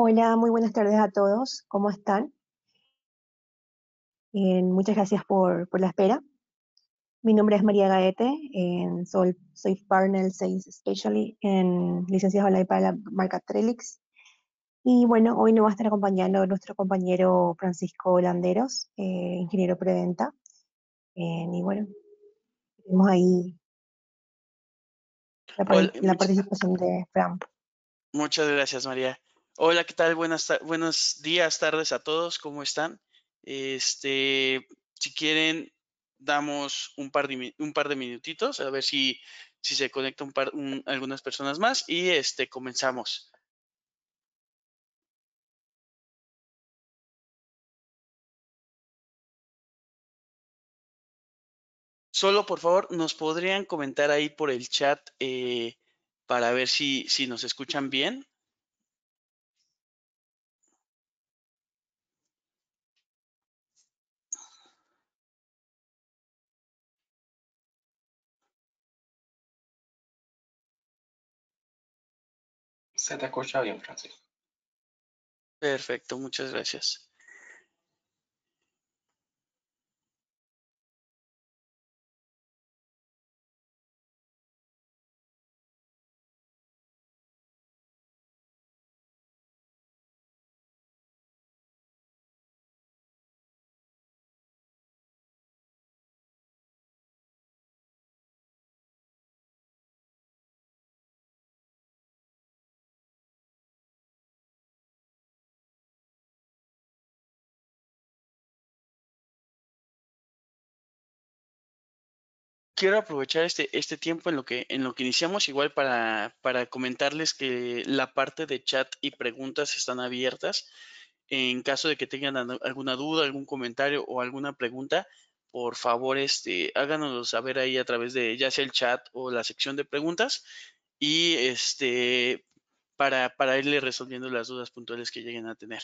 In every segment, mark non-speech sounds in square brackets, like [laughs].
Hola, muy buenas tardes a todos. ¿Cómo están? Eh, muchas gracias por, la espera. Mi nombre es María Gaete, eh, soy, soy, partner Sales en licencias online para la marca Trelix. Y bueno, hoy nos va a estar acompañando nuestro compañero Francisco Landeros, eh, ingeniero preventa. y bueno, tenemos ahí la, participación de Fran. Muchas gracias, María. Hola, ¿qué tal? Buenas, buenos días, tardes a todos, ¿cómo están? Este, si quieren, damos un par de, un par de minutitos, a ver si, si se conecta un par, algunas personas más y este, comenzamos. Solo, por favor, nos podrían comentar ahí por el chat eh, para ver si, si nos escuchan bien. Se te escucha bien, Francisco. Perfecto, muchas gracias. quiero aprovechar este, este tiempo en lo que, en lo que iniciamos, igual para, comentarles que la parte de chat y preguntas están abiertas. En caso de que tengan alguna duda, algún comentario o alguna pregunta, por favor, este, háganoslo saber ahí a través de ya sea el chat o la sección de preguntas y este, para, para irle resolviendo las dudas puntuales que lleguen a tener.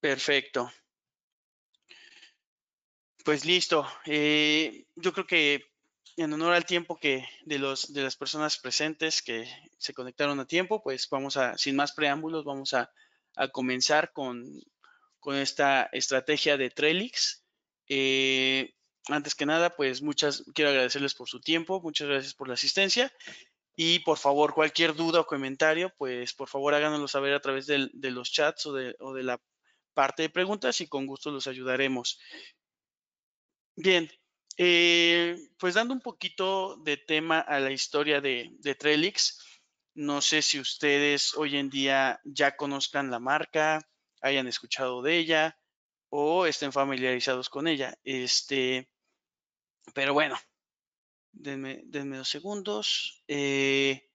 Perfecto. Pues listo. Eh, yo creo que en honor al tiempo que de, los, de las personas presentes que se conectaron a tiempo, pues vamos a, sin más preámbulos, vamos a, comenzar con, esta estrategia de Trelix eh, antes que nada, pues muchas, quiero agradecerles por su tiempo, muchas gracias por la asistencia y por favor, cualquier duda o comentario, pues por favor háganoslo saber a través de los chats o de la parte de preguntas y con gusto los ayudaremos. Bien, eh, pues dando un poquito de tema a la historia de, Trelix no sé si ustedes hoy en día ya conozcan la marca, hayan escuchado de ella o estén familiarizados con ella. Este, pero bueno, denme, dos segundos. Eh,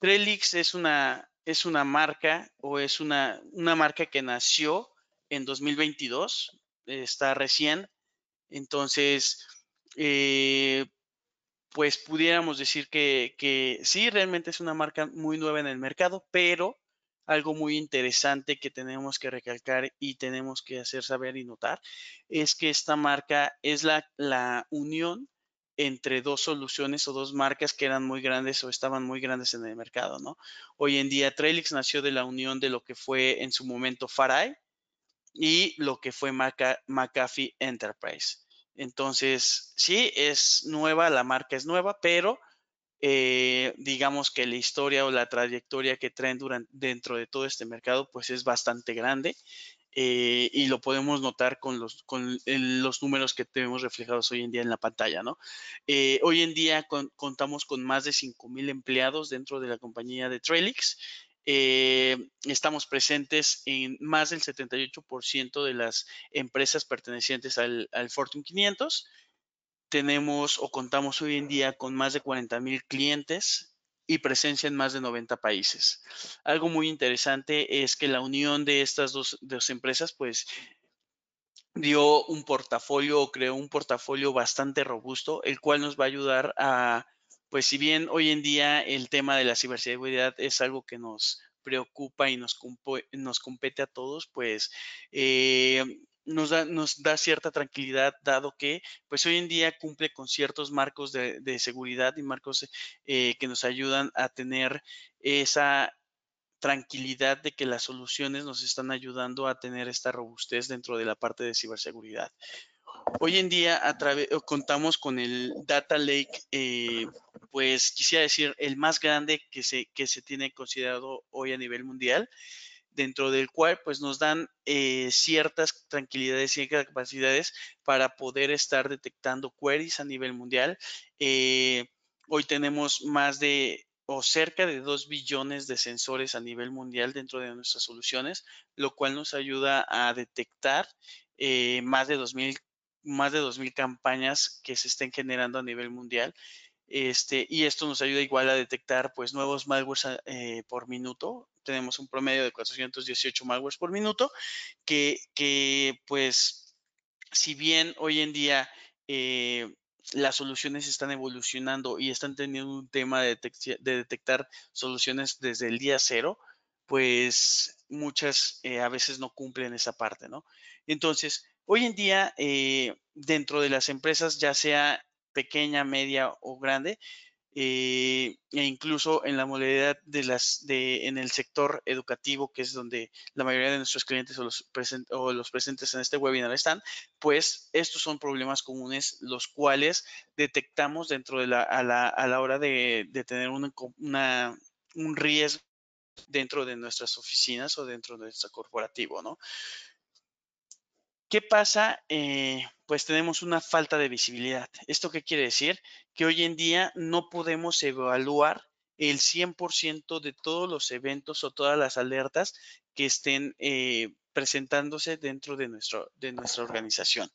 Trelix es una es una marca o es una, una marca que nació en 2022, está recién, entonces, eh, pues pudiéramos decir que, sí, realmente es una marca muy nueva en el mercado, pero algo muy interesante que tenemos que recalcar y tenemos que hacer saber y notar es que esta marca es la, la unión entre dos soluciones o dos marcas que eran muy grandes o estaban muy grandes en el mercado, ¿no? Hoy en día Trailix nació de la unión de lo que fue en su momento Farai y lo que fue McAfee Enterprise. Entonces, sí, es nueva, la marca es nueva, pero eh, digamos que la historia o la trayectoria que traen dentro de todo este mercado, pues es bastante grande eh, y lo podemos notar con los, los números que tenemos reflejados hoy en día en la pantalla, ¿no? Eh, hoy en día contamos con más de 5.000 empleados dentro de la compañía de Trelix eh, estamos presentes en más del 78% de las empresas pertenecientes al, al Fortune 500. Tenemos o contamos hoy en día con más de 40.000 clientes y presencia en más de 90 países. Algo muy interesante es que la unión de estas dos, empresas, pues dio un portafolio o creó un portafolio bastante robusto, el cual nos va a ayudar a, pues si bien hoy en día el tema de la ciberseguridad es algo que nos preocupa y nos, nos compete a todos, pues eh, nos da, nos da cierta tranquilidad, dado que pues hoy en día cumple con ciertos marcos de, seguridad y marcos eh, que nos ayudan a tener esa tranquilidad de que las soluciones nos están ayudando a tener esta robustez dentro de la parte de ciberseguridad. Hoy en día a través, contamos con el Data Lake, eh, pues quisiera decir el más grande que que se tiene considerado hoy a nivel mundial dentro del cual pues nos dan eh, ciertas tranquilidades, y capacidades para poder estar detectando queries a nivel mundial. Eh, hoy tenemos más de o cerca de 2 billones de sensores a nivel mundial dentro de nuestras soluciones, lo cual nos ayuda a detectar eh, más de 2000 más de 2.000 campañas que se estén generando a nivel mundial. Este, y esto nos ayuda igual a detectar pues nuevos malwares por minuto, tenemos un promedio de 418 malwares por minuto, que, pues si bien hoy en día eh, las soluciones están evolucionando y están teniendo un tema de, detectar soluciones desde el día cero, pues muchas eh, a veces no cumplen esa parte, ¿no? Entonces, hoy en día, eh, dentro de las empresas, ya sea pequeña, media o grande, eh, e incluso en la modalidad de las de, en el sector educativo, que es donde la mayoría de nuestros clientes o los, presentes en este webinar están, pues estos son problemas comunes los cuales detectamos dentro de la, a la, a la hora de, tener un riesgo dentro de nuestras oficinas o dentro de nuestro corporativo, ¿no? ¿Qué pasa? Eh, pues tenemos una falta de visibilidad. ¿Esto qué quiere decir? Que hoy en día no podemos evaluar el 100% de todos los eventos o todas las alertas que estén eh, presentándose dentro de, nuestro, de nuestra organización.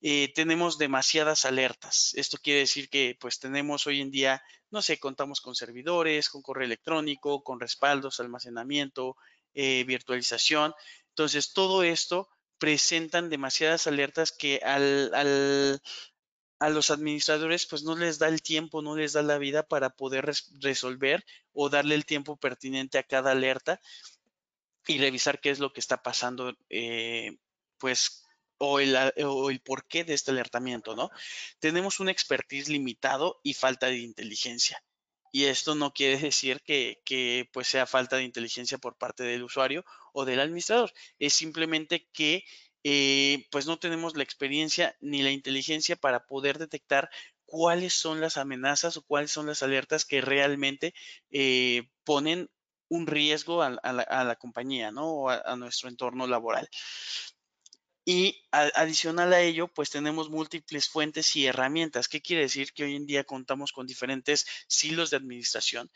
Eh, tenemos demasiadas alertas. Esto quiere decir que pues tenemos hoy en día, no sé, contamos con servidores, con correo electrónico, con respaldos, almacenamiento, eh, virtualización. Entonces, todo esto presentan demasiadas alertas que al, al, a los administradores pues no les da el tiempo, no les da la vida para poder resolver o darle el tiempo pertinente a cada alerta y revisar qué es lo que está pasando, eh, pues, o el, o el porqué de este alertamiento, ¿no? Tenemos un expertise limitado y falta de inteligencia y esto no quiere decir que, pues sea falta de inteligencia por parte del usuario o del administrador, es simplemente que eh, pues no tenemos la experiencia ni la inteligencia para poder detectar cuáles son las amenazas o cuáles son las alertas que realmente eh, ponen un riesgo a, la, compañía, ¿no? O a, nuestro entorno laboral. Y adicional a ello, pues tenemos múltiples fuentes y herramientas. ¿Qué quiere decir? Que hoy en día contamos con diferentes silos de administración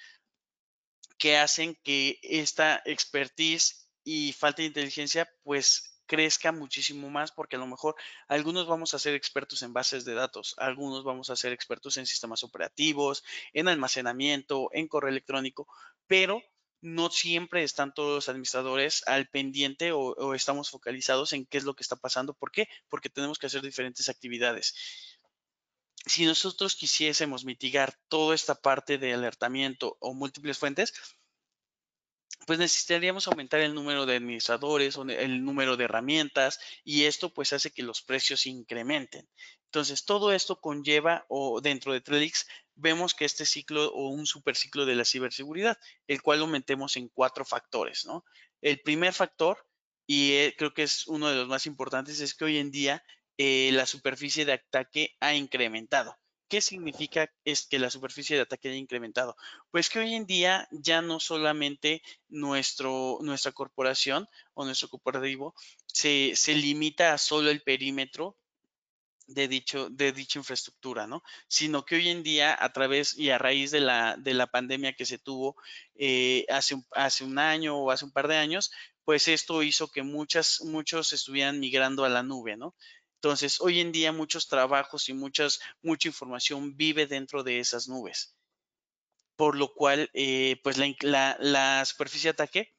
que hacen que esta expertise y falta de inteligencia pues crezca muchísimo más porque a lo mejor algunos vamos a ser expertos en bases de datos, algunos vamos a ser expertos en sistemas operativos, en almacenamiento, en correo electrónico, pero no siempre están todos los administradores al pendiente o, estamos focalizados en qué es lo que está pasando. ¿Por qué? Porque tenemos que hacer diferentes actividades. Si nosotros quisiésemos mitigar toda esta parte de alertamiento o múltiples fuentes, pues necesitaríamos aumentar el número de administradores o el número de herramientas y esto pues hace que los precios incrementen. Entonces, todo esto conlleva o dentro de Trellix vemos que este ciclo o un superciclo de la ciberseguridad, el cual lo metemos en cuatro factores, ¿no? El primer factor, y eh, creo que es uno de los más importantes, es que hoy en día eh, la superficie de ataque ha incrementado. ¿Qué significa es que la superficie de ataque haya incrementado? Pues que hoy en día ya no solamente nuestro, nuestra corporación o nuestro cooperativo se, se limita a solo el perímetro de, dicho, de dicha infraestructura, ¿no? Sino que hoy en día, a través y a raíz de la, de la pandemia que se tuvo eh, hace, un, hace un año o hace un par de años, pues esto hizo que muchas, muchos estuvieran migrando a la nube, ¿no? Entonces, hoy en día muchos trabajos y muchas, mucha información vive dentro de esas nubes. Por lo cual, eh, pues la, la superficie de ataque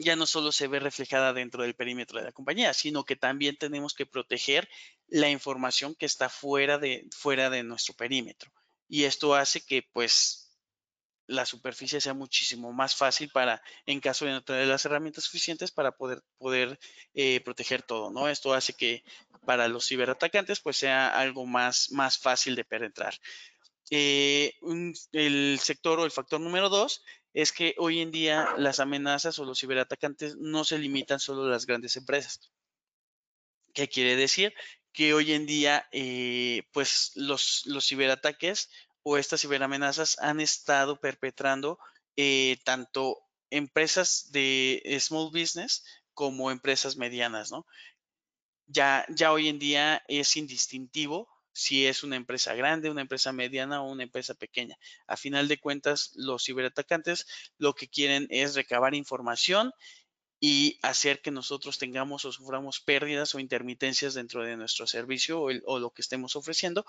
ya no solo se ve reflejada dentro del perímetro de la compañía, sino que también tenemos que proteger la información que está fuera de, fuera de nuestro perímetro. Y esto hace que pues la superficie sea muchísimo más fácil para, en caso de no tener las herramientas suficientes, para poder, poder eh, proteger todo, ¿no? Esto hace que para los ciberatacantes pues sea algo más, más fácil de penetrar. Eh, el sector o el factor número dos es que hoy en día las amenazas o los ciberatacantes no se limitan solo a las grandes empresas. ¿Qué quiere decir? Que hoy en día, eh, pues los, ciberataques o estas ciberamenazas han estado perpetrando eh, tanto empresas de small business como empresas medianas, ¿no? Ya, ya hoy en día es indistintivo si es una empresa grande, una empresa mediana o una empresa pequeña. A final de cuentas, los ciberatacantes lo que quieren es recabar información y hacer que nosotros tengamos o suframos pérdidas o intermitencias dentro de nuestro servicio o, lo que estemos ofreciendo.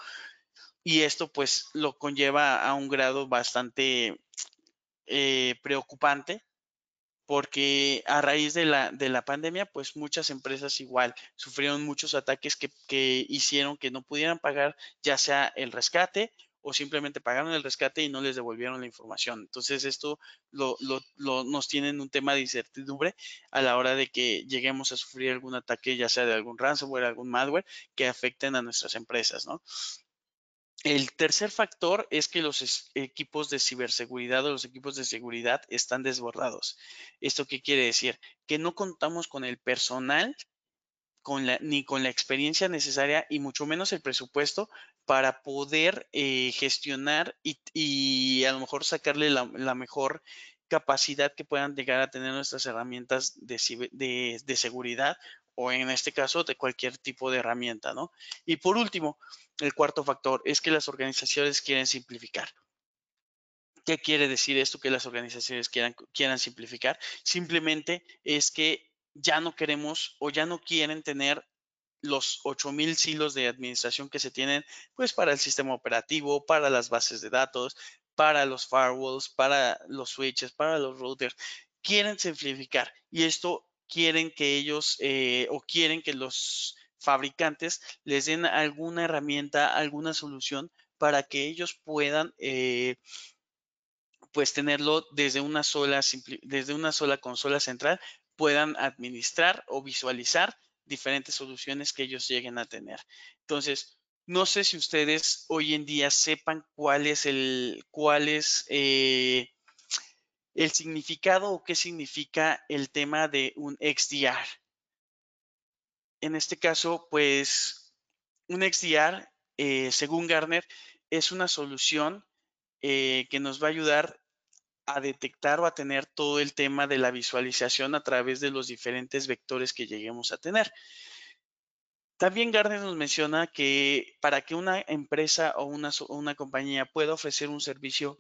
Y esto pues lo conlleva a un grado bastante eh, preocupante porque a raíz de la, de la pandemia, pues muchas empresas igual sufrieron muchos ataques que, que hicieron que no pudieran pagar ya sea el rescate o simplemente pagaron el rescate y no les devolvieron la información. Entonces esto lo, lo, nos tiene en un tema de incertidumbre a la hora de que lleguemos a sufrir algún ataque, ya sea de algún ransomware, algún malware, que afecten a nuestras empresas, ¿no? El tercer factor es que los equipos de ciberseguridad o los equipos de seguridad están desbordados. ¿Esto qué quiere decir? Que no contamos con el personal con ni con la experiencia necesaria y mucho menos el presupuesto para poder eh, gestionar y, a lo mejor sacarle la, mejor capacidad que puedan llegar a tener nuestras herramientas de seguridad o en este caso de cualquier tipo de herramienta, ¿no? Y por último, el cuarto factor es que las organizaciones quieren simplificar. ¿Qué quiere decir esto que las organizaciones quieran, quieran simplificar? Simplemente es que ya no queremos o ya no quieren tener los 8000 silos de administración que se tienen, pues para el sistema operativo, para las bases de datos, para los firewalls, para los switches, para los routers. Quieren simplificar y esto quieren que ellos eh, o quieren que los fabricantes les den alguna herramienta, alguna solución para que ellos puedan eh, pues tenerlo desde una sola desde una sola consola central puedan administrar o visualizar diferentes soluciones que ellos lleguen a tener. Entonces, no sé si ustedes hoy en día sepan cuál es el cuál es eh, el significado o qué significa el tema de un XDR. En este caso, pues un XDR, eh, según Garner es una solución eh, que nos va a ayudar a detectar o a tener todo el tema de la visualización a través de los diferentes vectores que lleguemos a tener. También Garner nos menciona que para que una empresa o una, una compañía pueda ofrecer un servicio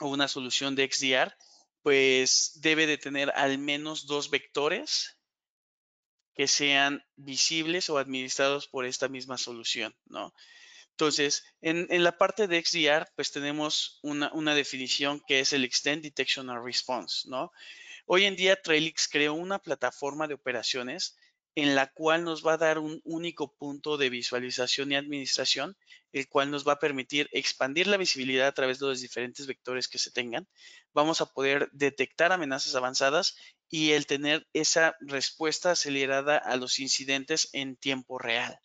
o una solución de XDR, pues debe de tener al menos dos vectores que sean visibles o administrados por esta misma solución, ¿no? Entonces, en, la parte de XDR, pues tenemos una, definición que es el Extend Detection and Response, ¿no? Hoy en día, Trailix creó una plataforma de operaciones en la cual nos va a dar un único punto de visualización y administración, el cual nos va a permitir expandir la visibilidad a través de los diferentes vectores que se tengan. Vamos a poder detectar amenazas avanzadas y el tener esa respuesta acelerada a los incidentes en tiempo real.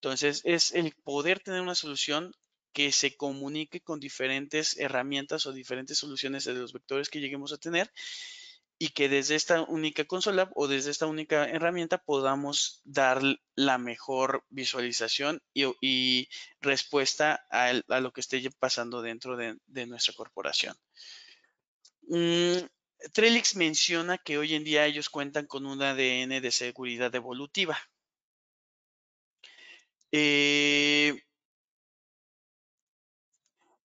Entonces, es el poder tener una solución que se comunique con diferentes herramientas o diferentes soluciones de los vectores que lleguemos a tener y que desde esta única consola o desde esta única herramienta podamos dar la mejor visualización y, respuesta a, lo que esté pasando dentro de, nuestra corporación. Mm, Trelix menciona que hoy en día ellos cuentan con un ADN de seguridad evolutiva. Eh,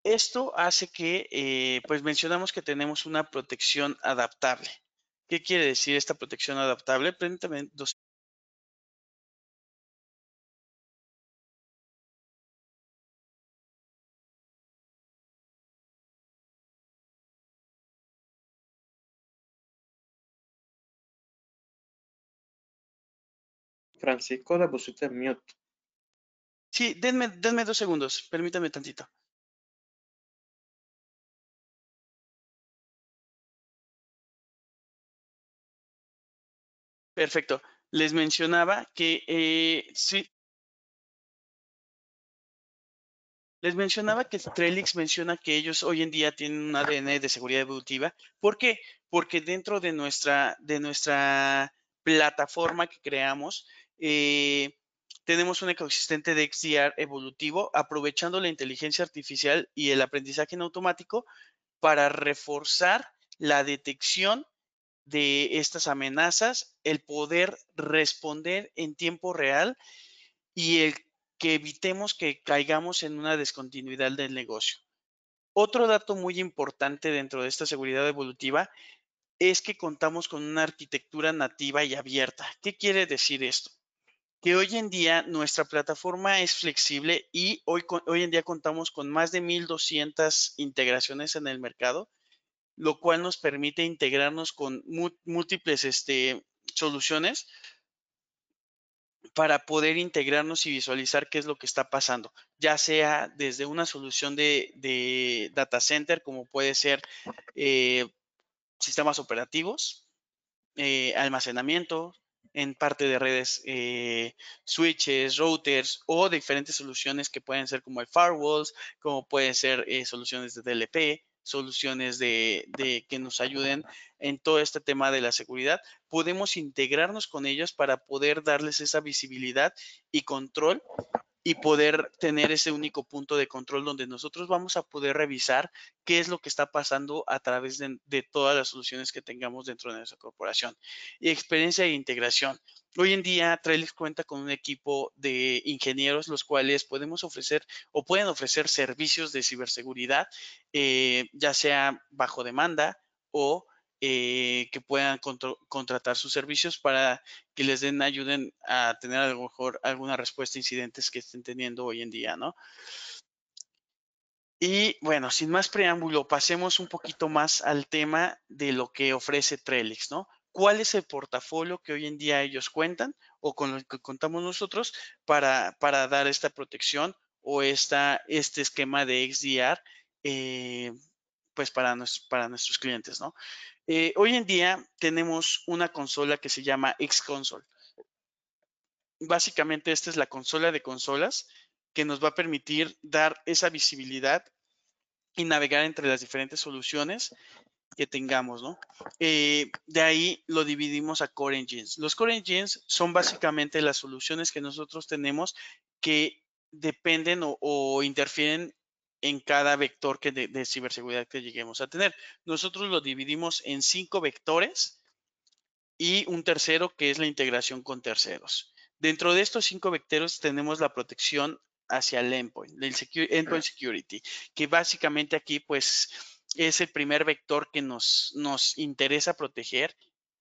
esto hace que, eh, pues mencionamos que tenemos una protección adaptable. ¿Qué quiere decir esta protección adaptable? Préntame dos Francisco, la pusiste en mute. Sí, denme, denme dos segundos, permítame tantito. Perfecto. Les mencionaba que eh, sí. Les mencionaba que Trellix menciona que ellos hoy en día tienen un ADN de seguridad evolutiva. ¿Por qué? Porque dentro de nuestra, de nuestra plataforma que creamos, eh, tenemos un ecosistente de XDR evolutivo, aprovechando la inteligencia artificial y el aprendizaje en automático para reforzar la detección de estas amenazas, el poder responder en tiempo real y el que evitemos que caigamos en una descontinuidad del negocio. Otro dato muy importante dentro de esta seguridad evolutiva es que contamos con una arquitectura nativa y abierta. ¿Qué quiere decir esto? Que hoy en día nuestra plataforma es flexible y hoy, hoy en día contamos con más de 1.200 integraciones en el mercado lo cual nos permite integrarnos con múltiples este, soluciones para poder integrarnos y visualizar qué es lo que está pasando, ya sea desde una solución de, data center, como puede ser eh, sistemas operativos, eh, almacenamiento, en parte de redes, eh, switches, routers o diferentes soluciones que pueden ser como el firewalls, como pueden ser soluciones de DLP, soluciones de, que nos ayuden en todo este tema de la seguridad, podemos integrarnos con ellos para poder darles esa visibilidad y control y poder tener ese único punto de control donde nosotros vamos a poder revisar qué es lo que está pasando a través de, todas las soluciones que tengamos dentro de nuestra corporación. Y experiencia e integración. Hoy en día, Trellis cuenta con un equipo de ingenieros, los cuales podemos ofrecer o pueden ofrecer servicios de ciberseguridad, eh, ya sea bajo demanda o eh, que puedan contratar sus servicios para que les den, ayuden a tener a lo mejor alguna respuesta a incidentes que estén teniendo hoy en día, ¿no? Y bueno, sin más preámbulo, pasemos un poquito más al tema de lo que ofrece Trellix, ¿no? ¿Cuál es el portafolio que hoy en día ellos cuentan o con el que contamos nosotros para, para dar esta protección o esta, este esquema de XDR eh, pues para, para nuestros clientes, ¿no? Eh, hoy en día tenemos una consola que se llama X-Console. Básicamente esta es la consola de consolas que nos va a permitir dar esa visibilidad y navegar entre las diferentes soluciones que tengamos, eh, de ahí lo dividimos a Core Engines. Los Core Engines son básicamente las soluciones que nosotros tenemos que dependen o interfieren en cada vector que de, ciberseguridad que lleguemos a tener. Nosotros lo dividimos en cinco vectores y un tercero que es la integración con terceros. Dentro de estos cinco vectores tenemos la protección hacia el endpoint, el endpoint security, que básicamente aquí pues es el primer vector que nos, nos interesa proteger.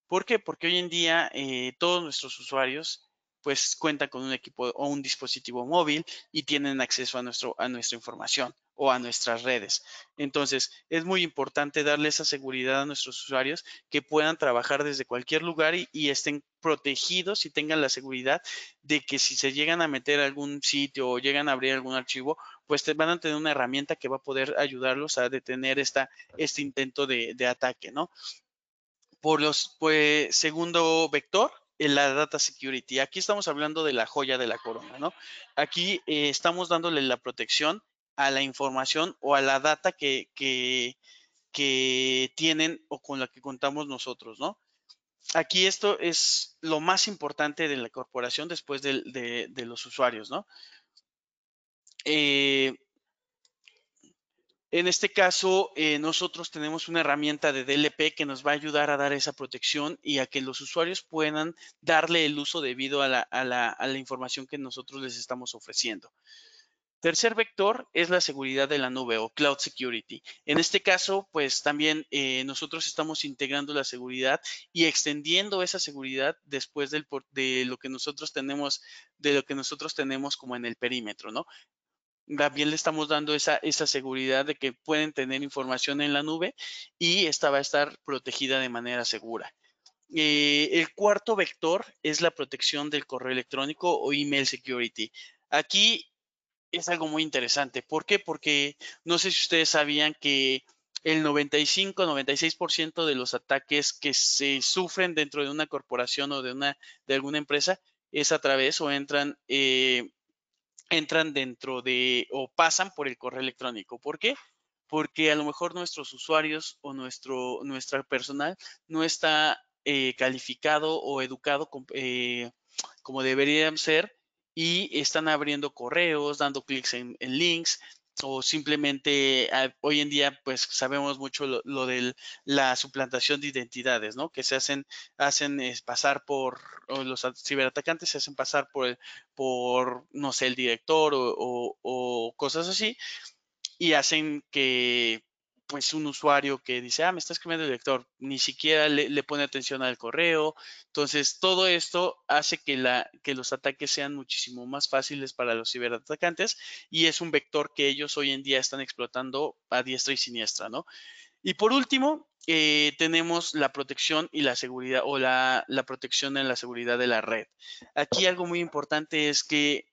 ¿Por qué? Porque hoy en día eh, todos nuestros usuarios pues cuentan con un equipo o un dispositivo móvil y tienen acceso a, nuestro, a nuestra información o a nuestras redes. Entonces, es muy importante darle esa seguridad a nuestros usuarios que puedan trabajar desde cualquier lugar y, estén protegidos y tengan la seguridad de que si se llegan a meter a algún sitio o llegan a abrir algún archivo, pues van a tener una herramienta que va a poder ayudarlos a detener esta, este intento de, ataque, ¿no? Por los, pues, segundo vector, en eh, la data security. Aquí estamos hablando de la joya de la corona, ¿no? Aquí eh, estamos dándole la protección a la información o a la data que, tienen o con la que contamos nosotros, ¿no? Aquí esto es lo más importante de la corporación después de, los usuarios, ¿no? Eh, en este caso, eh, nosotros tenemos una herramienta de DLP que nos va a ayudar a dar esa protección y a que los usuarios puedan darle el uso debido a la, a la, a la información que nosotros les estamos ofreciendo. Tercer vector es la seguridad de la nube o cloud security. En este caso, pues también eh, nosotros estamos integrando la seguridad y extendiendo esa seguridad después de lo que nosotros tenemos, de lo que nosotros tenemos como en el perímetro, ¿no? También le estamos dando esa, esa seguridad de que pueden tener información en la nube y esta va a estar protegida de manera segura. Eh, el cuarto vector es la protección del correo electrónico o email security. Aquí es algo muy interesante. ¿Por qué? Porque no sé si ustedes sabían que el 95-96% de los ataques que se sufren dentro de una corporación o de, una, de alguna empresa es a través o entran, eh, entran dentro de o pasan por el correo electrónico. ¿Por qué? Porque a lo mejor nuestros usuarios o nuestro, personal no está eh, calificado o educado eh, como deberían ser y están abriendo correos, dando clics en, links o simplemente ah, hoy en día pues sabemos mucho lo, de la suplantación de identidades, ¿no? Que se hacen, hacen pasar por, los ciberatacantes se hacen pasar por, por no sé, el director o cosas así y hacen que pues un usuario que dice, ah, me está escribiendo el lector, ni siquiera le, pone atención al correo. Entonces, todo esto hace que, la, que los ataques sean muchísimo más fáciles para los ciberatacantes y es un vector que ellos hoy en día están explotando a diestra y siniestra, ¿no? Y por último, eh, tenemos la protección y la seguridad o la, protección en la seguridad de la red. Aquí algo muy importante es que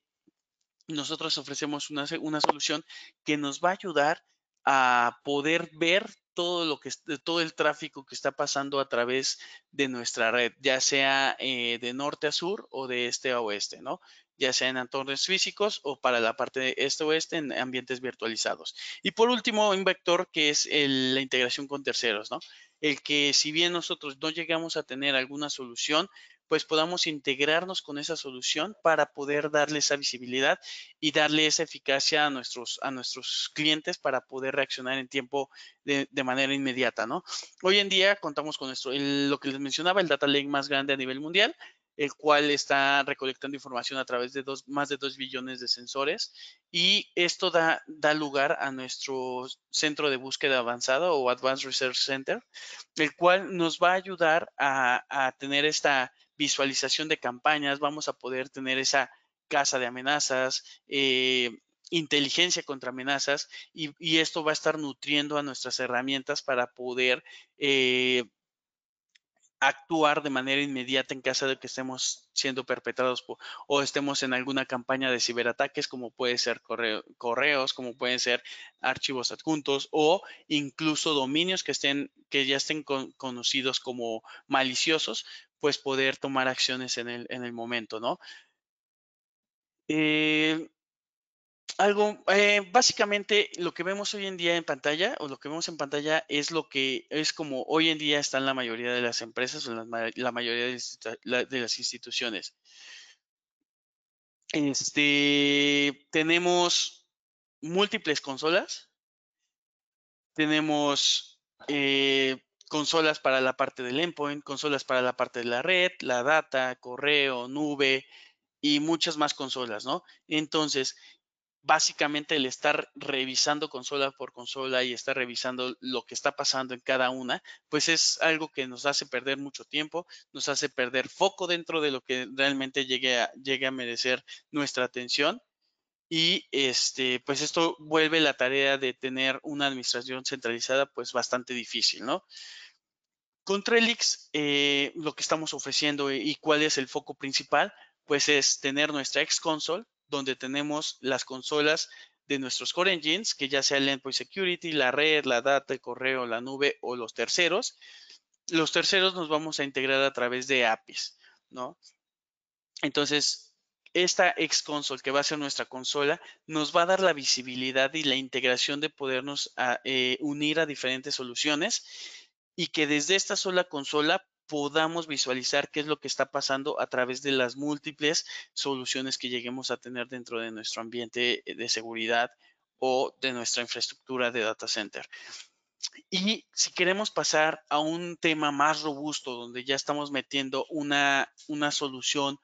nosotros ofrecemos una, una, solución que nos va a ayudar a poder ver todo lo que eh, todo el tráfico que está pasando a través de nuestra red, ya sea eh, de norte a sur o de este a oeste, ¿no? Ya sea en entornos físicos o para la parte de este oeste en ambientes virtualizados. Y por último, un vector que es la integración con terceros, ¿no? El que si bien nosotros no llegamos a tener alguna solución, pues podamos integrarnos con esa solución para poder darle esa visibilidad y darle esa eficacia a nuestros, a nuestros clientes para poder reaccionar en tiempo de, manera inmediata, ¿no? Hoy en día contamos con nuestro, lo que les mencionaba, el data lake más grande a nivel mundial, el cual está recolectando información a través de más de 2 billones de sensores y esto da, da, lugar a nuestro centro de búsqueda avanzado o Advanced Research Center, el cual nos va a ayudar a, a tener esta, visualización de campañas, vamos a poder tener esa casa de amenazas, eh, inteligencia contra amenazas y, esto va a estar nutriendo a nuestras herramientas para poder eh, actuar de manera inmediata en caso de que estemos siendo perpetrados o estemos en alguna campaña de ciberataques, como puede ser correos, como pueden ser archivos adjuntos o incluso dominios que estén que ya estén conocidos como maliciosos, pues poder tomar acciones en el, en el momento, ¿no? Eh, algo, eh, básicamente lo que vemos hoy en día en pantalla o lo que vemos en pantalla es lo que es como hoy en día están la mayoría de las empresas o la, mayoría de las instituciones. Este, tenemos múltiples consolas, tenemos eh, consolas para la parte del endpoint, consolas para la parte de la red, la data, correo, nube, y muchas más consolas, ¿no? Entonces, básicamente el estar revisando consola por consola y estar revisando lo que está pasando en cada una, pues es algo que nos hace perder mucho tiempo, nos hace perder foco dentro de lo que realmente llegue a, merecer nuestra atención. Y este, pues esto vuelve la tarea de tener una administración centralizada pues bastante difícil, ¿no? Con Trellix, eh, lo que estamos ofreciendo y cuál es el foco principal, pues es tener nuestra ex console, donde tenemos las consolas de nuestros core engines, que ya sea el endpoint security, la red, la data, el correo, la nube o los terceros. Los terceros nos vamos a integrar a través de APIs, ¿no? Entonces, esta ex console que va a ser nuestra consola nos va a dar la visibilidad y la integración de podernos ah, eh, unir a diferentes soluciones y que desde esta sola consola podamos visualizar qué es lo que está pasando a través de las múltiples soluciones que lleguemos a tener dentro de nuestro ambiente eh, de seguridad o de nuestra infraestructura de data center. Y si queremos pasar a un tema más robusto, donde ya estamos metiendo una, solución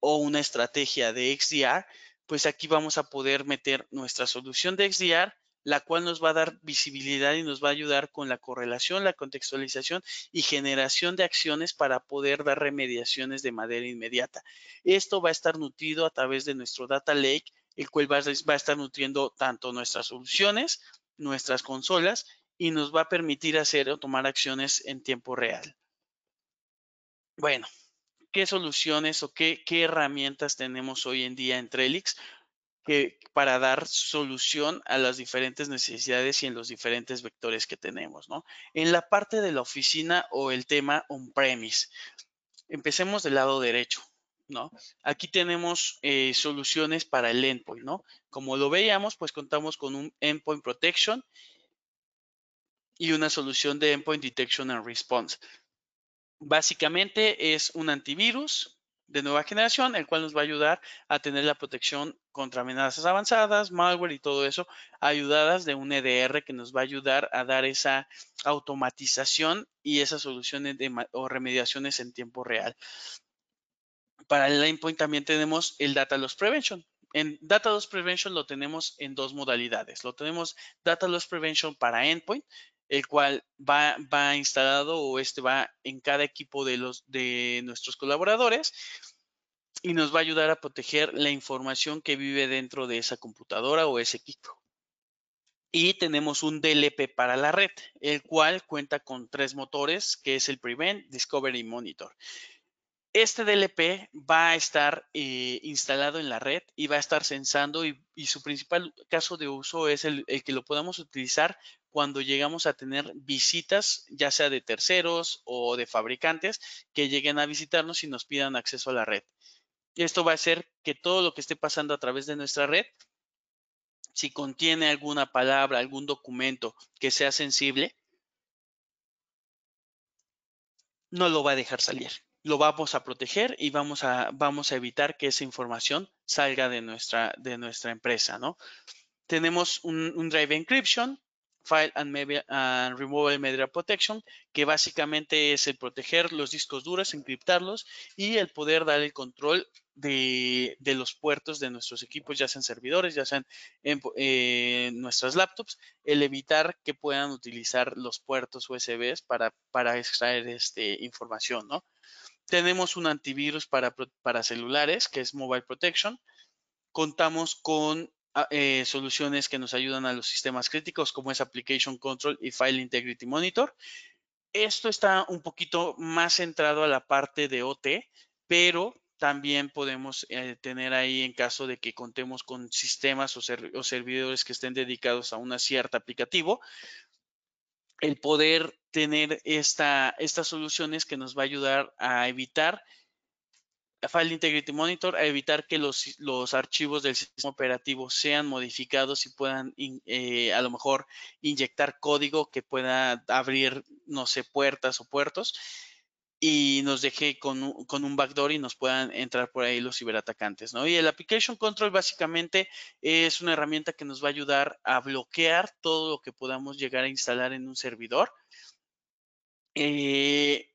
o una estrategia de XDR, pues aquí vamos a poder meter nuestra solución de XDR la cual nos va a dar visibilidad y nos va a ayudar con la correlación, la contextualización y generación de acciones para poder dar remediaciones de manera inmediata. Esto va a estar nutrido a través de nuestro Data Lake, el cual va a estar nutriendo tanto nuestras soluciones, nuestras consolas y nos va a permitir hacer o tomar acciones en tiempo real. Bueno, ¿qué soluciones o qué, herramientas tenemos hoy en día en Trellix? para dar solución a las diferentes necesidades y en los diferentes vectores que tenemos, ¿no? En la parte de la oficina o el tema on-premise, empecemos del lado derecho, ¿no? Aquí tenemos eh, soluciones para el endpoint, ¿no? Como lo veíamos, pues contamos con un endpoint protection y una solución de endpoint detection and response. Básicamente es un antivirus de nueva generación, el cual nos va a ayudar a tener la protección contra amenazas avanzadas, malware y todo eso, ayudadas de un EDR que nos va a ayudar a dar esa automatización y esas soluciones de, o remediaciones en tiempo real. Para el endpoint también tenemos el Data Loss Prevention. En Data Loss Prevention lo tenemos en dos modalidades. Lo tenemos Data Loss Prevention para endpoint, el cual va, instalado o este va en cada equipo de, los, de nuestros colaboradores y nos va a ayudar a proteger la información que vive dentro de esa computadora o ese equipo. Y tenemos un DLP para la red, el cual cuenta con tres motores, que es el Prevent, discovery y Monitor. Este DLP va a estar eh, instalado en la red y va a estar censando y, su principal caso de uso es el que lo podamos utilizar cuando llegamos a tener visitas, ya sea de terceros o de fabricantes, que lleguen a visitarnos y nos pidan acceso a la red. Esto va a hacer que todo lo que esté pasando a través de nuestra red, si contiene alguna palabra, algún documento que sea sensible, no lo va a dejar salir lo vamos a proteger y vamos a, vamos a evitar que esa información salga de nuestra, de nuestra empresa, ¿no? Tenemos un, Drive Encryption, File and, Media, and Media Protection, que básicamente es el proteger los discos duros, encriptarlos y el poder dar el control de, los puertos de nuestros equipos, ya sean servidores, ya sean en, eh, nuestras laptops, el evitar que puedan utilizar los puertos USB para, extraer este, información, ¿no? Tenemos un antivirus para, celulares, que es Mobile Protection. Contamos con ah, eh, soluciones que nos ayudan a los sistemas críticos, como es Application Control y File Integrity Monitor. Esto está un poquito más centrado a la parte de OT, pero también podemos eh, tener ahí en caso de que contemos con sistemas o, servidores que estén dedicados a una cierta aplicativo, el poder tener esta, estas soluciones que nos va a ayudar a evitar a File Integrity Monitor, a evitar que los, los, archivos del sistema operativo sean modificados y puedan eh, a lo mejor inyectar código que pueda abrir, no sé, puertas o puertos y nos deje con un, con un, backdoor y nos puedan entrar por ahí los ciberatacantes, ¿no? Y el Application Control básicamente es una herramienta que nos va a ayudar a bloquear todo lo que podamos llegar a instalar en un servidor. Eh,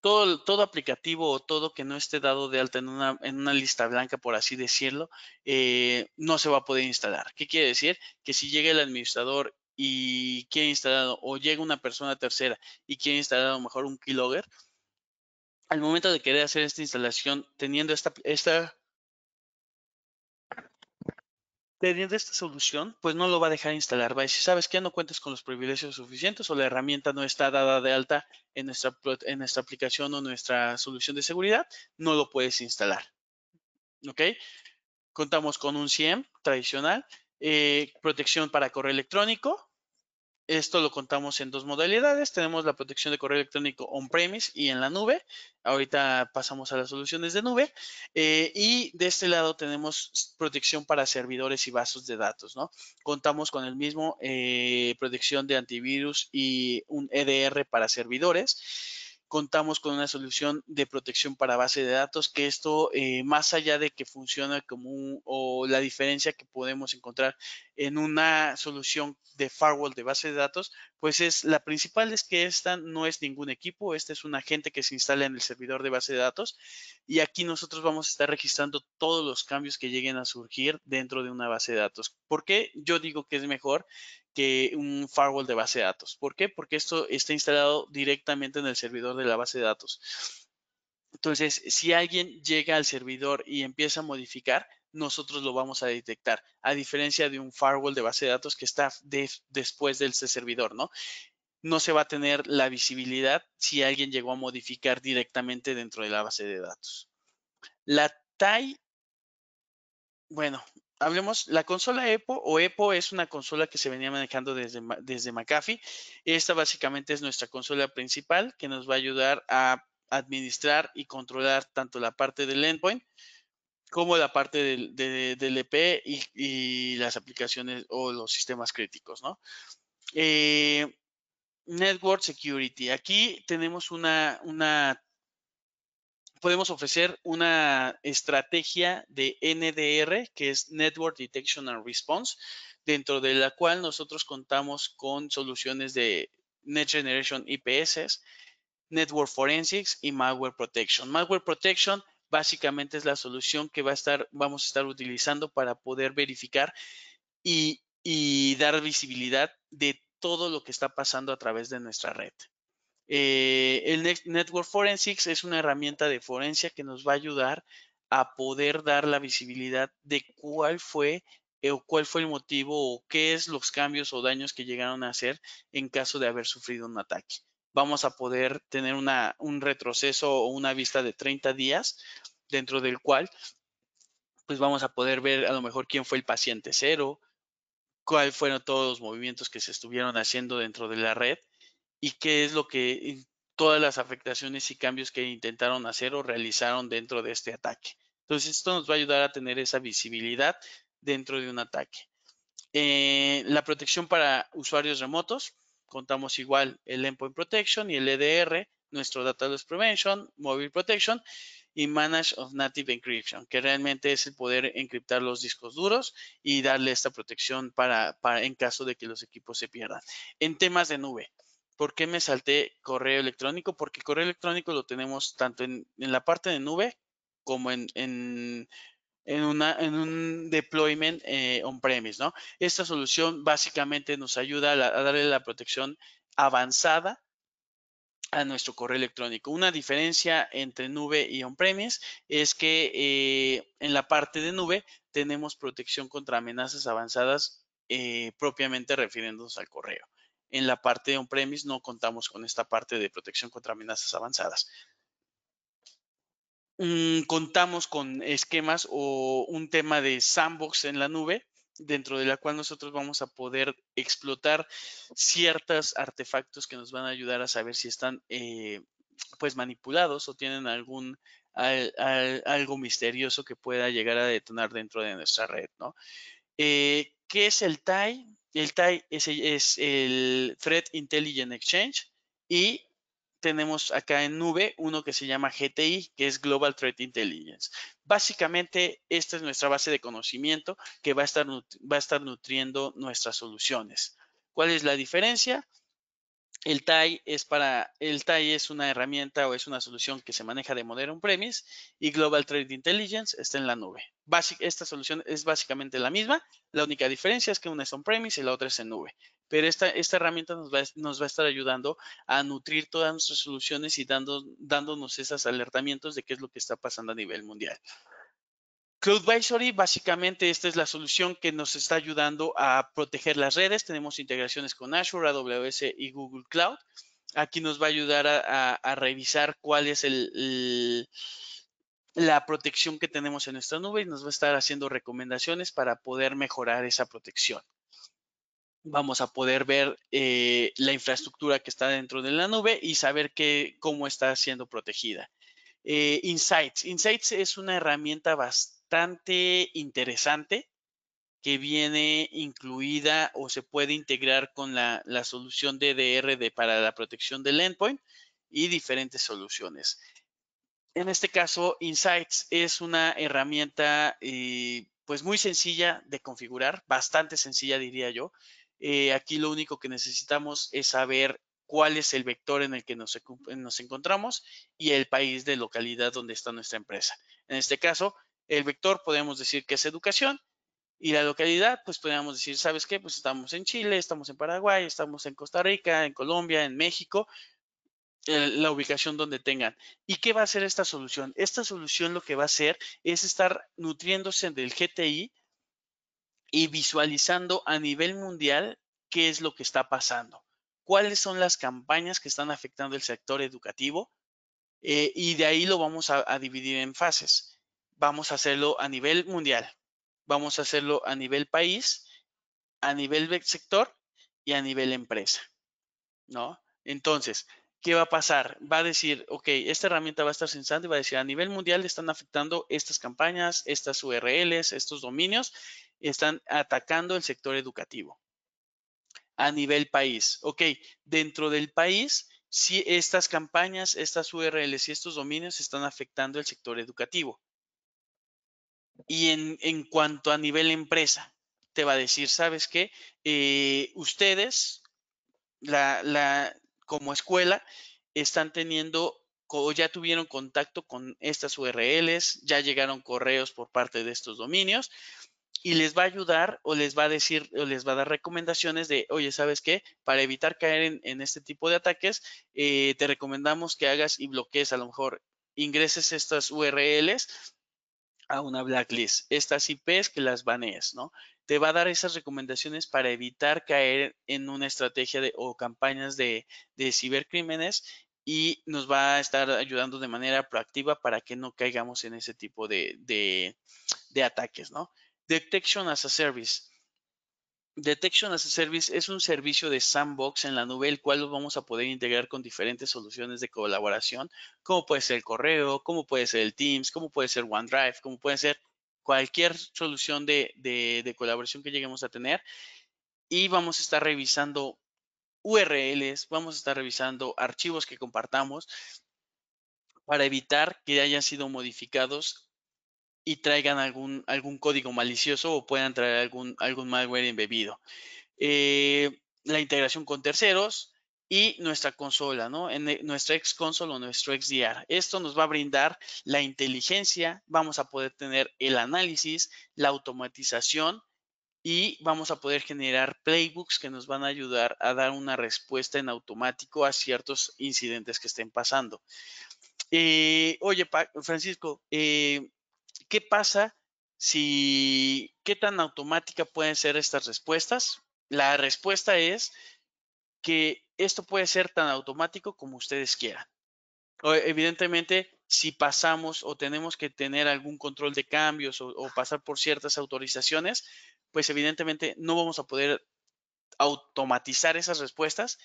todo, todo, aplicativo o todo que no esté dado de alta en una, en una lista blanca, por así decirlo, eh, no se va a poder instalar. ¿Qué quiere decir? Que si llega el administrador y quiere instalar, o llega una persona tercera y quiere instalar a lo mejor un keylogger, al momento de querer hacer esta instalación, teniendo esta, teniendo esta solución, pues no lo va a dejar instalar. Va a decir, sabes que no cuentas con los privilegios suficientes o la herramienta no está dada de alta en nuestra, en nuestra aplicación o nuestra solución de seguridad, no lo puedes instalar. ¿Ok? Contamos con un CIEM tradicional, eh, protección para correo electrónico, esto lo contamos en dos modalidades. Tenemos la protección de correo electrónico on-premise y en la nube. Ahorita pasamos a las soluciones de nube. Eh, y de este lado tenemos protección para servidores y bases de datos, ¿no? Contamos con el mismo eh, protección de antivirus y un EDR para servidores contamos con una solución de protección para base de datos, que esto, eh, más allá de que funciona como un, o la diferencia que podemos encontrar en una solución de firewall de base de datos, pues es la principal es que esta no es ningún equipo, este es un agente que se instala en el servidor de base de datos y aquí nosotros vamos a estar registrando todos los cambios que lleguen a surgir dentro de una base de datos. ¿Por qué yo digo que es mejor que un firewall de base de datos? ¿Por qué? Porque esto está instalado directamente en el servidor de la base de datos. Entonces, si alguien llega al servidor y empieza a modificar, nosotros lo vamos a detectar, a diferencia de un firewall de base de datos que está después del servidor, ¿no? No se va a tener la visibilidad si alguien llegó a modificar directamente dentro de la base de datos. La TAI, bueno, hablemos, la consola EPO o EPO es una consola que se venía manejando desde, desde McAfee. Esta básicamente es nuestra consola principal que nos va a ayudar a administrar y controlar tanto la parte del endpoint como la parte del, EP e y, las aplicaciones o los sistemas críticos, ¿no? Eh, Network Security. Aquí tenemos una, una, podemos ofrecer una estrategia de NDR, que es Network Detection and Response, dentro de la cual nosotros contamos con soluciones de Next Generation IPS, Network Forensics y Malware Protection. Malware Protection básicamente es la solución que va a estar, vamos a estar utilizando para poder verificar y, dar visibilidad de todo lo que está pasando a través de nuestra red. Eh, el Network Forensics es una herramienta de forencia que nos va a ayudar a poder dar la visibilidad de cuál fue eh, o cuál fue el motivo o qué es los cambios o daños que llegaron a hacer en caso de haber sufrido un ataque vamos a poder tener un retroceso o una vista de 30 días dentro del cual pues vamos a poder ver a lo mejor quién fue el paciente cero, cuáles fueron todos los movimientos que se estuvieron haciendo dentro de la red y qué es lo que eh, todas las afectaciones y cambios que intentaron hacer o realizaron dentro de este ataque. Entonces, esto nos va a ayudar a tener esa visibilidad dentro de un ataque. Eh, la protección para usuarios remotos, contamos igual el Endpoint Protection y el EDR, nuestro Data Loss Prevention, Mobile Protection y Manage of Native Encryption, que realmente es el poder encriptar los discos duros y darle esta protección para, en caso de que los equipos se pierdan. En temas de nube, ¿por qué me salté correo electrónico? Porque correo electrónico lo tenemos tanto en, la parte de nube como en, en, en, un deployment eh, on-premise, ¿no? Esta solución básicamente nos ayuda a, darle la protección avanzada a nuestro correo electrónico. Una diferencia entre nube y on-premise es que eh, en la parte de nube tenemos protección contra amenazas avanzadas eh, propiamente refiriéndonos al correo. En la parte de on-premise no contamos con esta parte de protección contra amenazas avanzadas contamos con esquemas o un tema de sandbox en la nube dentro de la cual nosotros vamos a poder explotar ciertos artefactos que nos van a ayudar a saber si están eh, pues manipulados o tienen algún algo misterioso que pueda llegar a detonar dentro de nuestra red, ¿no? Eh, ¿Qué es el TAI? El TAI es, es el Threat Intelligent Exchange y tenemos acá en nube uno que se llama GTI, que es Global Trade Intelligence. Básicamente, esta es nuestra base de conocimiento que va a estar, va a estar nutriendo nuestras soluciones. ¿Cuál es la diferencia? El TAI es para el TAI es una herramienta o es una solución que se maneja de modelo on premise y Global Trade Intelligence está en la nube. esta solución es básicamente la misma, la única diferencia es que una es on premise y la otra es en nube pero esta, herramienta nos va, a estar ayudando a nutrir todas nuestras soluciones y dando, dándonos esos alertamientos de qué es lo que está pasando a nivel mundial. Cloud Visory, básicamente esta es la solución que nos está ayudando a proteger las redes. Tenemos integraciones con Azure, AWS y Google Cloud. Aquí nos va a ayudar a, revisar cuál es la protección que tenemos en nuestra nube y nos va a estar haciendo recomendaciones para poder mejorar esa protección vamos a poder ver eh, la infraestructura que está dentro de la nube y saber cómo está siendo protegida. Eh, Insights. Insights es una herramienta bastante interesante que viene incluida o se puede integrar con la, solución DDR de, para la protección del endpoint y diferentes soluciones. En este caso, Insights es una herramienta eh, pues muy sencilla de configurar, bastante sencilla diría yo, eh, aquí lo único que necesitamos es saber cuál es el vector en el que nos, encontramos y el país de localidad donde está nuestra empresa. En este caso, el vector podemos decir que es educación y la localidad, pues podríamos decir, ¿sabes qué? Pues estamos en Chile, estamos en Paraguay, estamos en Costa Rica, en Colombia, en México, la ubicación donde tengan. ¿Y qué va a hacer esta solución? Esta solución lo que va a hacer es estar nutriéndose del GTI y visualizando a nivel mundial qué es lo que está pasando, cuáles son las campañas que están afectando el sector educativo eh, y de ahí lo vamos a, dividir en fases. Vamos a hacerlo a nivel mundial, vamos a hacerlo a nivel país, a nivel sector y a nivel empresa, ¿no? Entonces, ¿qué va a pasar? Va a decir, ok, esta herramienta va a estar sensando y va a decir, a nivel mundial están afectando estas campañas, estas URLs, estos dominios, están atacando el sector educativo a nivel país. Ok, dentro del país, si estas campañas, estas URLs y estos dominios están afectando el sector educativo. Y en, cuanto a nivel empresa, te va a decir, ¿sabes qué? Eh, ustedes, la, como escuela, están teniendo o ya tuvieron contacto con estas URLs, ya llegaron correos por parte de estos dominios y les va a ayudar o les va a decir o les va a dar recomendaciones de, oye, ¿sabes qué? Para evitar caer en, este tipo de ataques, eh, te recomendamos que hagas y bloquees, a lo mejor ingreses estas URLs a una blacklist, estas IPs que las banees, ¿no? Te va a dar esas recomendaciones para evitar caer en una estrategia o campañas de, de cibercrímenes y nos va a estar ayudando de manera proactiva para que no caigamos en ese tipo de ataques, ¿no? Detection as a Service. Detection as a Service es un servicio de sandbox en la nube, el cual lo vamos a poder integrar con diferentes soluciones de colaboración, como puede ser el correo, como puede ser el Teams, como puede ser OneDrive, como puede ser cualquier solución de, de, de colaboración que lleguemos a tener. Y vamos a estar revisando URLs, vamos a estar revisando archivos que compartamos para evitar que hayan sido modificados y traigan algún, algún código malicioso o puedan traer algún, algún malware embebido. Eh, la integración con terceros y nuestra consola, ¿no? En eh, nuestra ex consola o nuestro ex DR. Esto nos va a brindar la inteligencia, vamos a poder tener el análisis, la automatización y vamos a poder generar playbooks que nos van a ayudar a dar una respuesta en automático a ciertos incidentes que estén pasando. Eh, oye, Francisco, ¿Qué pasa si, qué tan automática pueden ser estas respuestas? La respuesta es que esto puede ser tan automático como ustedes quieran. Evidentemente, si pasamos o tenemos que tener algún control de cambios o, pasar por ciertas autorizaciones, pues evidentemente no vamos a poder automatizar esas respuestas,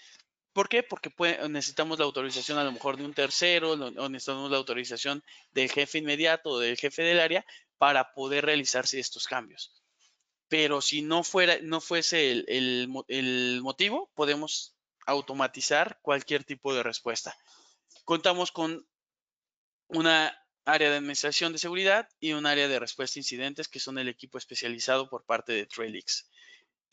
¿Por qué? Porque necesitamos la autorización a lo mejor de un tercero, o necesitamos la autorización del jefe inmediato o del jefe del área para poder realizarse estos cambios. Pero si no, fuera, no fuese el, motivo, podemos automatizar cualquier tipo de respuesta. Contamos con una área de administración de seguridad y un área de respuesta a incidentes que son el equipo especializado por parte de Trailix.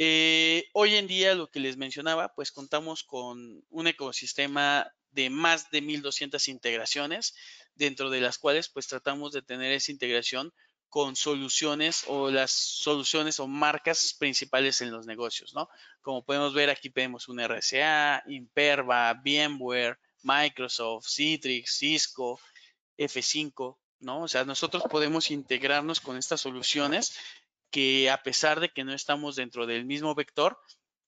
Eh, hoy en día, lo que les mencionaba, pues contamos con un ecosistema de más de 1.200 integraciones, dentro de las cuales pues tratamos de tener esa integración con soluciones o las soluciones o marcas principales en los negocios, ¿no? Como podemos ver, aquí tenemos un RCA, Imperva, VMware, Microsoft, Citrix, Cisco, F5, ¿no? O sea, nosotros podemos integrarnos con estas soluciones que a pesar de que no estamos dentro del mismo vector,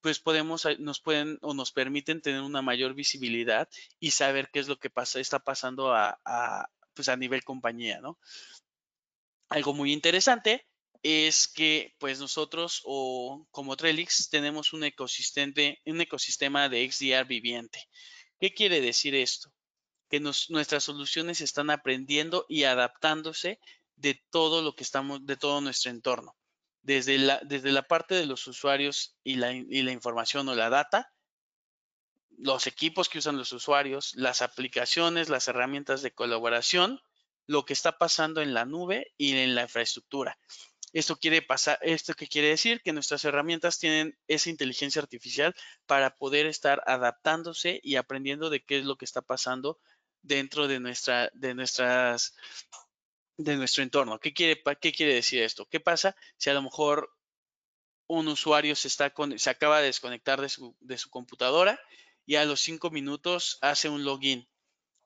pues podemos, eh, nos pueden o nos permiten tener una mayor visibilidad y saber qué es lo que pasa, está pasando a, pues nivel compañía, ¿no? Algo muy interesante es que pues nosotros o como Trellix tenemos un ecosistema, un ecosistema de XDR viviente. ¿Qué quiere decir esto? Que nuestras soluciones están aprendiendo y adaptándose de todo lo que estamos, de todo nuestro entorno desde la, desde la parte de los usuarios y la, información o la data, los equipos que usan los usuarios, las aplicaciones, las herramientas de colaboración, lo que está pasando en la nube y en la infraestructura. Esto quiere pasar, esto quiere decir que nuestras herramientas tienen esa inteligencia artificial para poder estar adaptándose y aprendiendo de qué es lo que está pasando dentro de nuestra, de nuestras de nuestro entorno. ¿Qué quiere, ¿Qué quiere decir esto? ¿Qué pasa si a lo mejor un usuario se, está se acaba de desconectar de su, computadora y a los cinco minutos hace un login?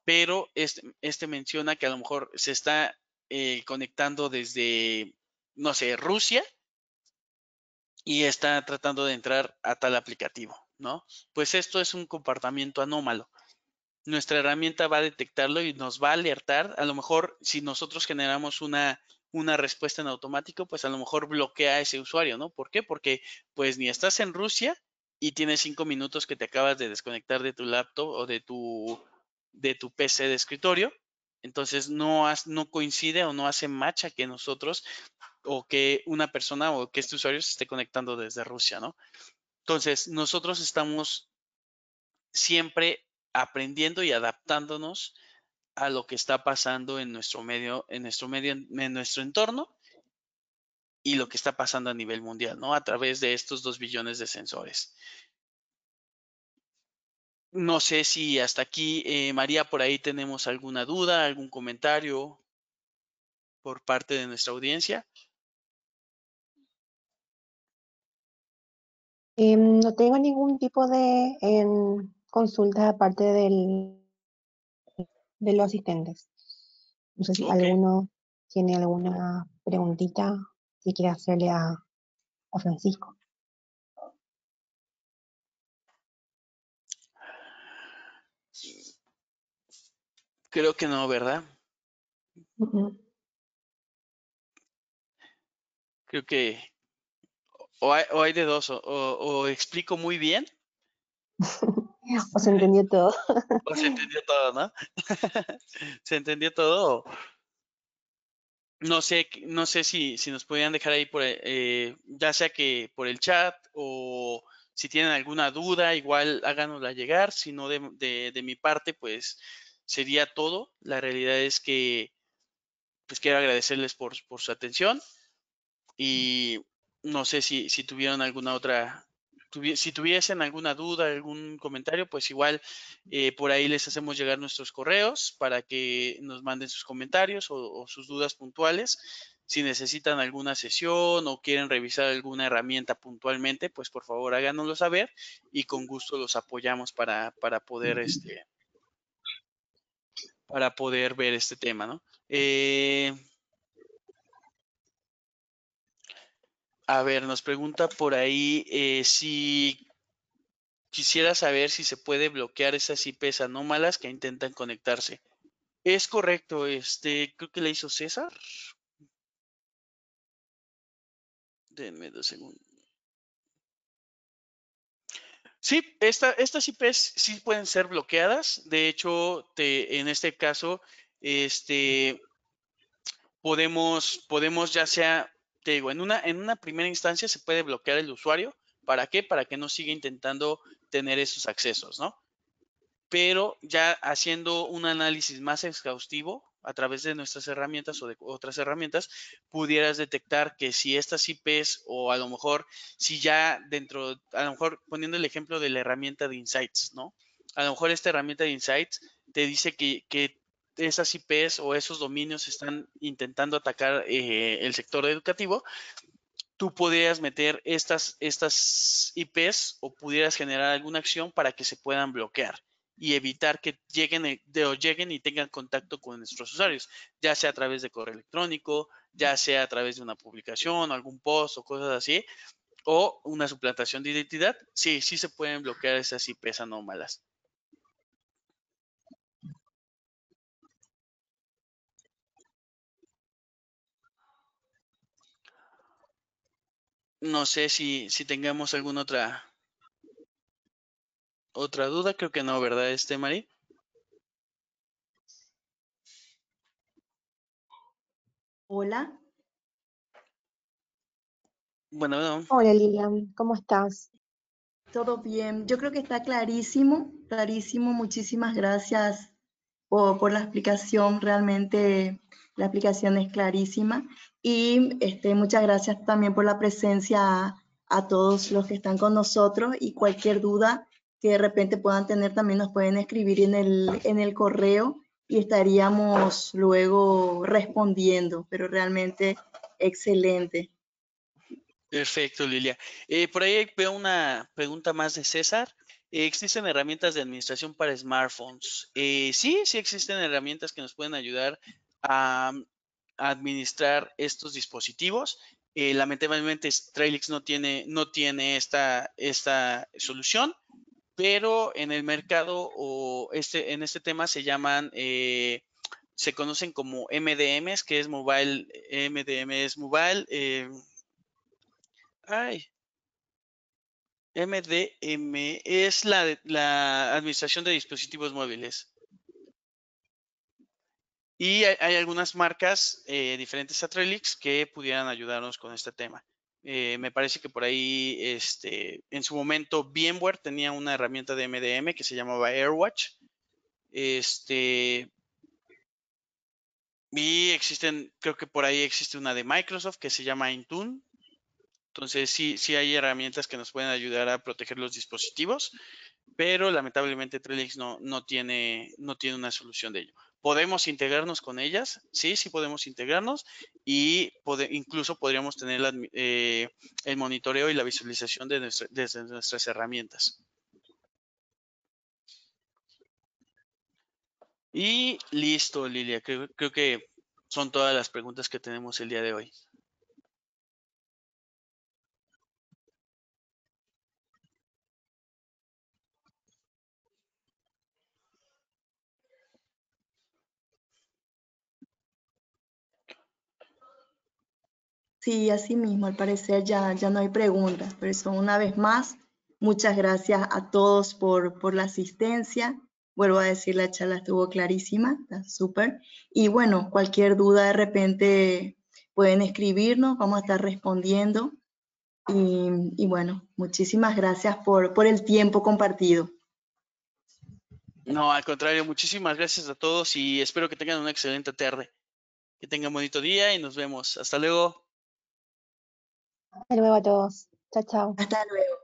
Pero este, este menciona que a lo mejor se está eh, conectando desde, no sé, Rusia y está tratando de entrar a tal aplicativo, ¿no? Pues esto es un comportamiento anómalo nuestra herramienta va a detectarlo y nos va a alertar. A lo mejor si nosotros generamos una, una respuesta en automático, pues a lo mejor bloquea a ese usuario, ¿no? ¿Por qué? Porque pues ni estás en Rusia y tienes cinco minutos que te acabas de desconectar de tu laptop o de tu, de tu PC de escritorio. Entonces no, has, no coincide o no hace macha que nosotros o que una persona o que este usuario se esté conectando desde Rusia, ¿no? Entonces nosotros estamos siempre aprendiendo y adaptándonos a lo que está pasando en nuestro medio, en nuestro medio, en nuestro entorno y lo que está pasando a nivel mundial, ¿no? A través de estos dos billones de sensores. No sé si hasta aquí, eh, María, por ahí tenemos alguna duda, algún comentario por parte de nuestra audiencia. Em, no tengo ningún tipo de em, consultas aparte del, de los asistentes. No sé si alguno tiene alguna preguntita que quiere hacerle a, Francisco. Creo que no, ¿verdad? Creo que o hay, o de dos, o explico muy bien [laughs] se entendió todo? [laughs] se entendió todo, no? [laughs] ¿Se entendió todo? No sé, no sé si, si nos podían dejar ahí, por, eh, ya sea que por el chat o si tienen alguna duda, igual háganosla llegar. Si no, de, mi parte, pues sería todo. La realidad es que, pues quiero agradecerles por, su atención y no sé si, si tuvieron alguna otra si tuviesen alguna duda, algún comentario, pues igual eh, por ahí les hacemos llegar nuestros correos para que nos manden sus comentarios o, sus dudas puntuales. Si necesitan alguna sesión o quieren revisar alguna herramienta puntualmente, pues por favor háganoslo saber y con gusto los apoyamos para, poder este para poder ver este tema, ¿no? Eh, A ver, nos pregunta por ahí eh, si quisiera saber si se puede bloquear esas IPs anómalas que intentan conectarse. Es correcto, este, creo que le hizo César. Denme dos segundos. Sí, estas IPs sí pueden ser bloqueadas. De hecho, en este caso, este, podemos, podemos ya sea te digo, en una, en una primera instancia se puede bloquear el usuario. ¿Para qué? Para que no siga intentando tener esos accesos, ¿no? Pero ya haciendo un análisis más exhaustivo a través de nuestras herramientas o de otras herramientas, pudieras detectar que si estas IPs o a lo mejor si ya dentro, a lo mejor poniendo el ejemplo de la herramienta de Insights, ¿no? A lo mejor esta herramienta de Insights te dice que, que esas IPs o esos dominios están intentando atacar eh, el sector educativo, tú podrías meter estas, estas IPs o pudieras generar alguna acción para que se puedan bloquear y evitar que lleguen, eh, de, lleguen y tengan contacto con nuestros usuarios, ya sea a través de correo electrónico, ya sea a través de una publicación, algún post o cosas así, o una suplantación de identidad. Sí, sí se pueden bloquear esas IPs anómalas. No sé si, si tengamos alguna otra otra duda, creo que no, ¿verdad, este Mari? Hola. Bueno, Hola Lilian, ¿cómo estás? Todo bien, yo creo que está clarísimo, clarísimo, muchísimas gracias por la explicación, realmente la aplicación es clarísima y este, muchas gracias también por la presencia a, todos los que están con nosotros y cualquier duda que de repente puedan tener también nos pueden escribir en el, en el correo y estaríamos luego respondiendo, pero realmente excelente. Perfecto, Lilia. Eh, por ahí veo una pregunta más de César. Eh, ¿Existen herramientas de administración para smartphones? Eh, sí, sí existen herramientas que nos pueden ayudar Mm, a, administrar estos dispositivos. Eh, lamentablemente Trailix no tiene, no tiene esta, esta solución, pero en el mercado o este, en este tema se llaman, eh, se conocen como MDMs, que es Mobile, MDM eh, es Mobile, ay, MDM es la, la administración de dispositivos móviles. Y hay, algunas marcas eh, diferentes a Trellix que pudieran ayudarnos con este tema. Eh, me parece que por ahí, este, en su momento, VMware tenía una herramienta de MDM que se llamaba AirWatch. Este, y existen, creo que por ahí existe una de Microsoft que se llama Intune. Entonces, sí, sí hay herramientas que nos pueden ayudar a proteger los dispositivos, pero lamentablemente Trellix no, no, tiene, no tiene una solución de ello podemos integrarnos con ellas, sí, sí podemos integrarnos y incluso podríamos tener eh, el monitoreo y la visualización de desde nuestras herramientas. Y listo, Lilia, creo que son todas las preguntas que tenemos el día de hoy. Sí, así mismo, al parecer ya, ya no hay preguntas. Por eso, una vez más, muchas gracias a todos por, la asistencia. Vuelvo a decir, la charla estuvo clarísima, está súper. Y bueno, cualquier duda de repente pueden escribirnos, vamos a estar respondiendo. Y, bueno, muchísimas gracias por, por el tiempo compartido. No, al contrario, muchísimas gracias a todos y espero que tengan una excelente tarde. Que tengan un bonito día y nos vemos. Hasta luego. Hasta luego a todos. Chao, chao. Hasta luego.